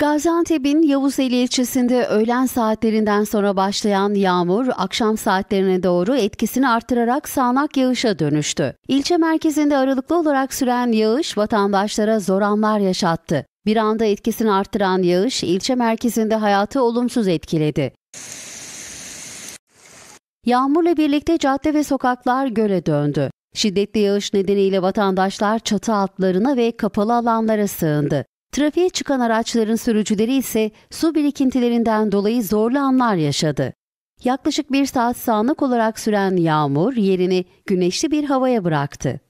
Gaziantep'in Yavuzeli ilçesinde öğlen saatlerinden sonra başlayan yağmur akşam saatlerine doğru etkisini artırarak sağanak yağışa dönüştü. İlçe merkezinde aralıklı olarak süren yağış vatandaşlara zor anlar yaşattı. Bir anda etkisini artıran yağış ilçe merkezinde hayatı olumsuz etkiledi. Yağmurla birlikte cadde ve sokaklar göle döndü. Şiddetli yağış nedeniyle vatandaşlar çatı altlarına ve kapalı alanlara sığındı. Trafiğe çıkan araçların sürücüleri ise su birikintilerinden dolayı zorlu anlar yaşadı. Yaklaşık bir saat sağanak olarak süren yağmur yerini güneşli bir havaya bıraktı.